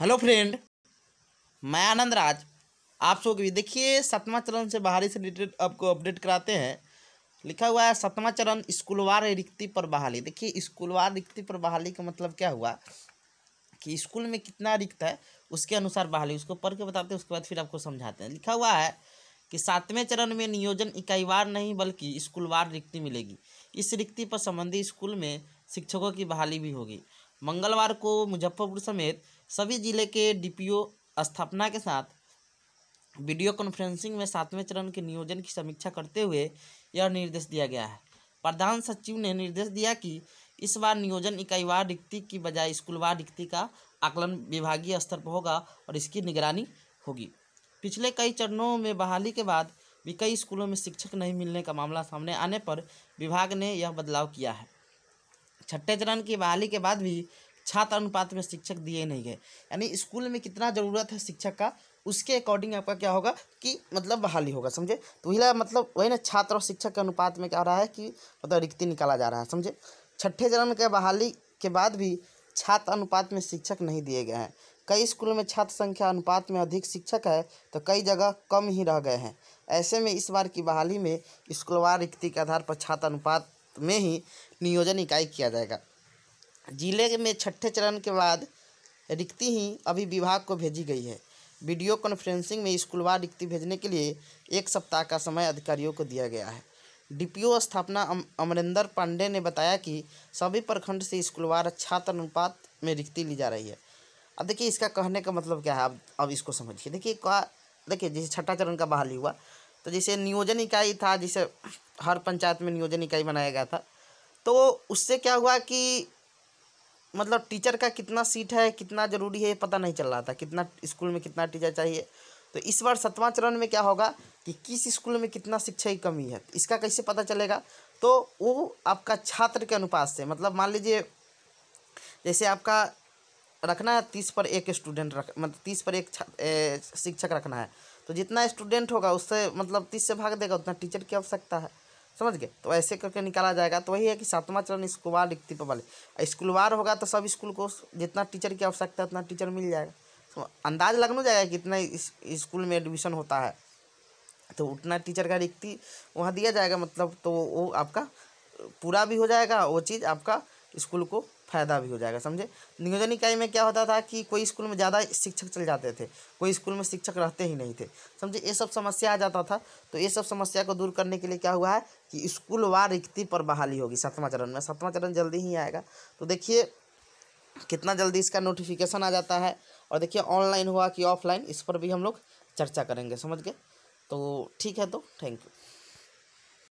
hello friend मैं आनंद राज आप सो भी देखिए सतमा चरण से बाहरी से रिलेटेड आपको अपडेट कराते हैं लिखा हुआ है सतमा चरण स्कूलवार रिक्ति पर बहाली देखिए स्कूलवार रिक्ति पर बहाली का मतलब क्या हुआ कि स्कूल में कितना रिक्त है उसके अनुसार बहाली उसको पढ़ के बताते हैं उसके बाद फिर आपको समझाते हैं लिखा हुआ है कि सातवें चरण में नियोजन इकाईवार नहीं बल्कि स्कूलवार रिक्ति मिलेगी इस रिक्ति पर संबंधी स्कूल में शिक्षकों की बहाली भी होगी मंगलवार को मुजफ्फरपुर समेत सभी जिले के डीपीओ स्थापना के साथ वीडियो कॉन्फ्रेंसिंग में सातवें चरण के नियोजन की समीक्षा करते हुए यह निर्देश दिया गया है प्रधान सचिव ने निर्देश दिया कि इस बार नियोजन इकाईवार रिक्ति की बजाय स्कूलवार रिक्ति का आकलन विभागीय स्तर पर होगा और इसकी निगरानी होगी पिछले कई चरणों में बहाली के बाद भी कई स्कूलों में शिक्षक नहीं मिलने का मामला सामने आने पर विभाग ने यह बदलाव किया है छठे चरण की बहाली के बाद भी छात्र अनुपात में शिक्षक दिए नहीं गए यानी स्कूल में कितना ज़रूरत है शिक्षक का उसके अकॉर्डिंग आपका क्या होगा कि मतलब बहाली होगा समझे तो वही मतलब वही ना छात्र और शिक्षक के अनुपात में क्या हो रहा है कि मतलब रिक्ति निकाला जा रहा है समझे छठे चरण के बहाली के बाद भी छात्र अनुपात में शिक्षक नहीं दिए गए हैं कई स्कूल में छात्र संख्या अनुपात में अधिक शिक्षक है तो कई जगह कम ही रह गए हैं ऐसे में इस बार की बहाली में स्कूलवार रिक्ति के आधार पर छात्र अनुपात में ही नियोजन इकाई किया जाएगा जिले में छठे चरण के बाद रिक्ति ही अभी विभाग को भेजी गई है वीडियो कॉन्फ्रेंसिंग में स्कूलवार रिक्ति भेजने के लिए एक सप्ताह का समय अधिकारियों को दिया गया है डीपीओ स्थापना अम, अमरिंदर पांडे ने बताया कि सभी प्रखंड से स्कूलवार छात्र अनुपात में रिक्ति ली जा रही है अब देखिए इसका कहने का मतलब क्या है अब अब इसको समझिए देखिए का देखिए जैसे छठा चरण का बहाली हुआ तो जैसे नियोजन इकाई था जिसे हर पंचायत में नियोजन इकाई बनाया गया था तो उससे क्या हुआ कि मतलब टीचर का कितना सीट है कितना ज़रूरी है पता नहीं चल रहा था कितना स्कूल में कितना टीचर चाहिए तो इस बार सातवां चरण में क्या होगा कि किस स्कूल में कितना शिक्षा की कमी है इसका कैसे पता चलेगा तो वो आपका छात्र के अनुपात से मतलब मान लीजिए जैसे आपका रखना है तीस पर एक स्टूडेंट रख मतलब तीस पर एक शिक्षक रखना है तो जितना स्टूडेंट होगा उससे मतलब तीस से भाग देगा उतना टीचर की आवश्यकता है समझ गए तो ऐसे करके निकाला जाएगा तो वही है कि सातवां चरण स्कूलवार रिक्ति वाले स्कूलवार होगा तो सब स्कूल को जितना टीचर की आवश्यकता है उतना टीचर मिल जाएगा तो अंदाज लगना जाएगा कि इतना स्कूल में एडमिशन होता है तो उतना टीचर का रिक्ति वहाँ दिया जाएगा मतलब तो वो आपका पूरा भी हो जाएगा वो चीज़ आपका स्कूल को फ़ायदा भी हो जाएगा समझे नियोजन इकाई में क्या होता था कि कोई स्कूल में ज़्यादा शिक्षक चल जाते थे कोई स्कूल में शिक्षक रहते ही नहीं थे समझे ये सब समस्या आ जाता था तो ये सब समस्या को दूर करने के लिए क्या हुआ है कि स्कूल व रिक्ति पर बहाली होगी सातवां चरण में सातवां चरण जल्दी ही आएगा तो देखिए कितना जल्दी इसका नोटिफिकेशन आ जाता है और देखिए ऑनलाइन हुआ कि ऑफलाइन इस पर भी हम लोग चर्चा करेंगे समझ गए तो ठीक है तो थैंक यू